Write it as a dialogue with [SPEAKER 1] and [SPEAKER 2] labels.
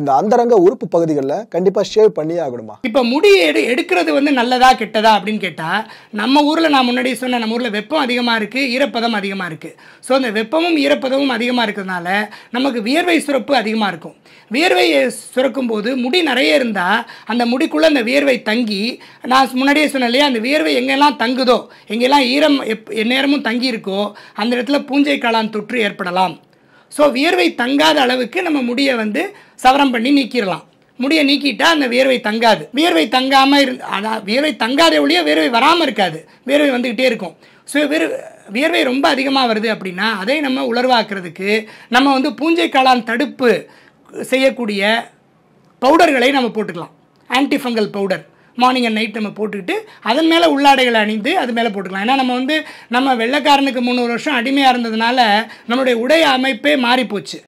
[SPEAKER 1] இந்த அந்தரங்க உறுப்பு பகுதிகளில் கண்டிப்பாக ஷேவ் பண்ணி ஆகணுமா
[SPEAKER 2] இப்போ முடி எடு எடுக்கிறது வந்து நல்லதா கெட்டதா அப்படின்னு கேட்டால் நம்ம ஊரில் நான் முன்னாடி சொன்ன நம்ம ஊரில் வெப்பம் அதிகமாக இருக்குது ஈரப்பதம் அதிகமாக இருக்குது ஸோ அந்த வெப்பமும் ஈரப்பதமும் அதிகமாக இருக்கிறதுனால நமக்கு வியர்வை சுரப்பு அதிகமாக இருக்கும் வியர்வை சுரக்கும் போது முடி நிறைய இருந்தால் அந்த முடிக்குள்ளே அந்த வியர்வை தங்கி நான் முன்னாடியே சொன்னேன் இல்லையா அந்த வியர்வை எங்கெல்லாம் தங்குதோ எங்கெல்லாம் ஈரம் எப் எந்நேரமும் தங்கியிருக்கோ அந்த இடத்துல பூஞ்சை காளான் தொற்று ஏற்படலாம் ஸோ வியர்வை தங்காத அளவுக்கு நம்ம முடியை வந்து சவரம் பண்ணி நீக்கிடலாம் முடியை நீக்கிட்டால் அந்த வியர்வை தங்காது வியர்வை தங்காமல் இரு அதான் வியர்வை தங்காத ஒழிய வியர்வை வராமல் இருக்காது வியர்வை வந்துக்கிட்டே இருக்கும் ஸோ வெறு வியர்வை ரொம்ப அதிகமாக வருது அப்படின்னா அதை நம்ம உலர்வாக்குறதுக்கு நம்ம வந்து பூஞ்சை காளான் தடுப்பு செய்யக்கூடிய பவுடர்களை நம்ம போட்டுக்கலாம் antifungal powder morning and night நம்ம போட்டுக்கிட்டு அதன் மேலே உள்ளாடைகளை அணிந்து அது மேலே போட்டுக்கலாம் ஏன்னா நம்ம வந்து நம்ம வெள்ளைக்காரனுக்கு முந்நூறு வருஷம் அடிமையாக இருந்ததுனால நம்மளுடைய உடை அமைப்பே மாறிப்போச்சு